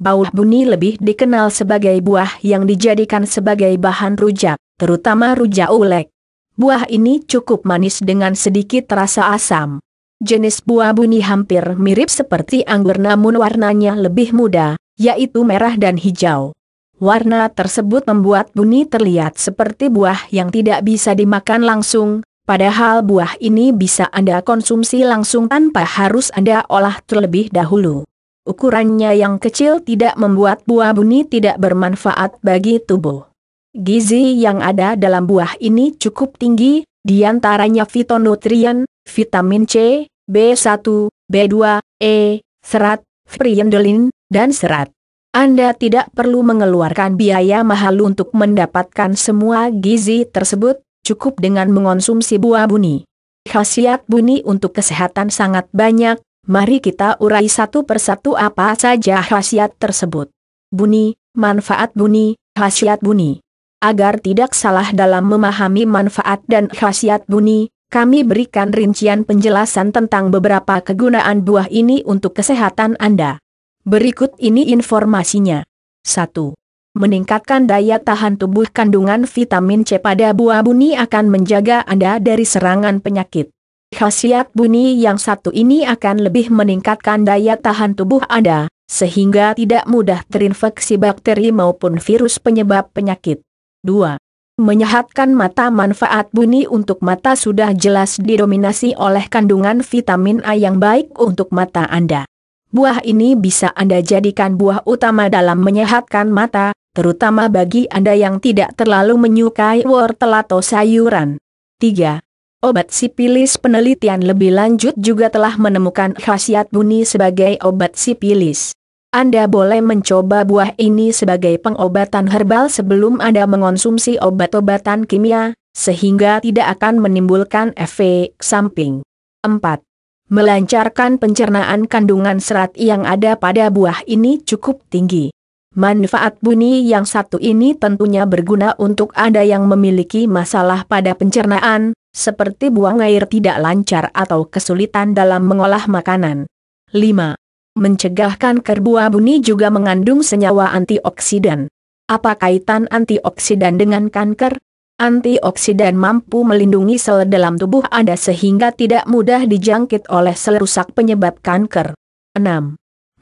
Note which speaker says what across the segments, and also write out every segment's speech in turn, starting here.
Speaker 1: baut buni lebih dikenal sebagai buah yang dijadikan sebagai bahan rujak, terutama rujak ulek. Buah ini cukup manis dengan sedikit rasa asam. Jenis buah buni hampir mirip seperti anggur namun warnanya lebih muda, yaitu merah dan hijau. Warna tersebut membuat buni terlihat seperti buah yang tidak bisa dimakan langsung, padahal buah ini bisa Anda konsumsi langsung tanpa harus Anda olah terlebih dahulu. Ukurannya yang kecil tidak membuat buah buni tidak bermanfaat bagi tubuh. Gizi yang ada dalam buah ini cukup tinggi, diantaranya fitonutrien, vitamin C, B1, B2, E, serat, friendolin, dan serat. Anda tidak perlu mengeluarkan biaya mahal untuk mendapatkan semua gizi tersebut, cukup dengan mengonsumsi buah buni. Khasiat buni untuk kesehatan sangat banyak, Mari kita urai satu persatu apa saja khasiat tersebut. Bunyi, manfaat bunyi, khasiat bunyi. Agar tidak salah dalam memahami manfaat dan khasiat bunyi, kami berikan rincian penjelasan tentang beberapa kegunaan buah ini untuk kesehatan Anda. Berikut ini informasinya. 1. Meningkatkan daya tahan tubuh kandungan vitamin C pada buah bunyi akan menjaga Anda dari serangan penyakit. Khasiat bunyi yang satu ini akan lebih meningkatkan daya tahan tubuh Anda, sehingga tidak mudah terinfeksi bakteri maupun virus penyebab penyakit. 2. Menyehatkan mata Manfaat bunyi untuk mata sudah jelas didominasi oleh kandungan vitamin A yang baik untuk mata Anda. Buah ini bisa Anda jadikan buah utama dalam menyehatkan mata, terutama bagi Anda yang tidak terlalu menyukai wortel atau sayuran. 3. Obat sipilis penelitian lebih lanjut juga telah menemukan khasiat buni sebagai obat sipilis. Anda boleh mencoba buah ini sebagai pengobatan herbal sebelum Anda mengonsumsi obat-obatan kimia, sehingga tidak akan menimbulkan efek samping. 4. Melancarkan pencernaan kandungan serat yang ada pada buah ini cukup tinggi. Manfaat buni yang satu ini tentunya berguna untuk Anda yang memiliki masalah pada pencernaan, seperti buang air tidak lancar atau kesulitan dalam mengolah makanan. 5. Mencegah kanker buni juga mengandung senyawa antioksidan. Apa kaitan antioksidan dengan kanker? Antioksidan mampu melindungi sel dalam tubuh Anda sehingga tidak mudah dijangkit oleh sel rusak penyebab kanker. 6.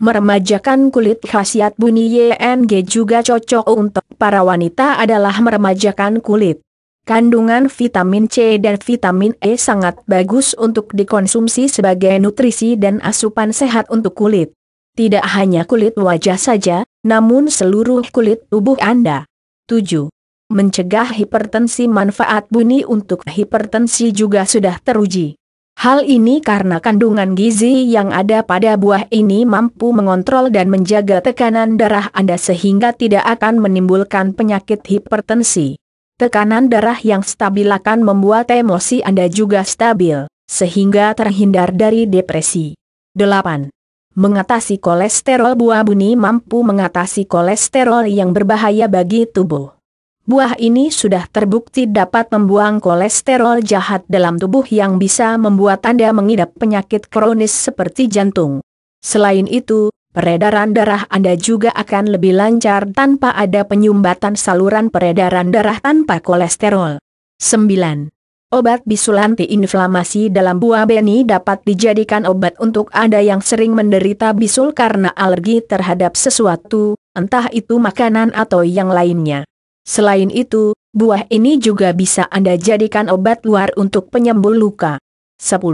Speaker 1: Meremajakan kulit khasiat buni YNG juga cocok untuk para wanita adalah meremajakan kulit. Kandungan vitamin C dan vitamin E sangat bagus untuk dikonsumsi sebagai nutrisi dan asupan sehat untuk kulit. Tidak hanya kulit wajah saja, namun seluruh kulit tubuh Anda. 7. Mencegah hipertensi manfaat buni untuk hipertensi juga sudah teruji. Hal ini karena kandungan gizi yang ada pada buah ini mampu mengontrol dan menjaga tekanan darah Anda sehingga tidak akan menimbulkan penyakit hipertensi. Tekanan darah yang stabil akan membuat emosi Anda juga stabil, sehingga terhindar dari depresi. 8. Mengatasi kolesterol buah buni mampu mengatasi kolesterol yang berbahaya bagi tubuh. Buah ini sudah terbukti dapat membuang kolesterol jahat dalam tubuh yang bisa membuat Anda mengidap penyakit kronis seperti jantung. Selain itu, peredaran darah Anda juga akan lebih lancar tanpa ada penyumbatan saluran peredaran darah tanpa kolesterol. 9. Obat bisul antiinflamasi dalam buah beni dapat dijadikan obat untuk Anda yang sering menderita bisul karena alergi terhadap sesuatu, entah itu makanan atau yang lainnya. Selain itu, buah ini juga bisa Anda jadikan obat luar untuk penyembuh luka. 10.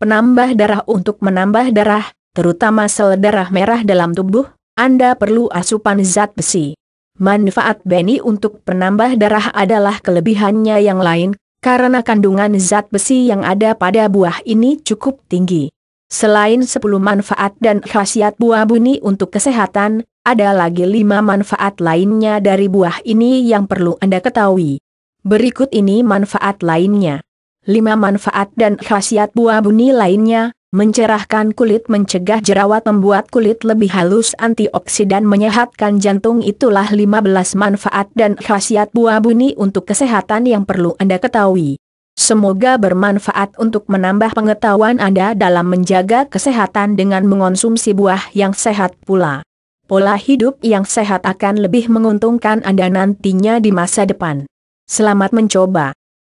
Speaker 1: Penambah darah untuk menambah darah, terutama sel darah merah dalam tubuh, Anda perlu asupan zat besi. Manfaat beni untuk penambah darah adalah kelebihannya yang lain, karena kandungan zat besi yang ada pada buah ini cukup tinggi. Selain 10 manfaat dan khasiat buah buni untuk kesehatan, ada lagi 5 manfaat lainnya dari buah ini yang perlu Anda ketahui. Berikut ini manfaat lainnya. 5 manfaat dan khasiat buah buni lainnya, Mencerahkan kulit mencegah jerawat membuat kulit lebih halus antioksidan menyehatkan jantung itulah 15 manfaat dan khasiat buah buni untuk kesehatan yang perlu Anda ketahui. Semoga bermanfaat untuk menambah pengetahuan Anda dalam menjaga kesehatan dengan mengonsumsi buah yang sehat pula. Pola hidup yang sehat akan lebih menguntungkan Anda nantinya di masa depan. Selamat mencoba.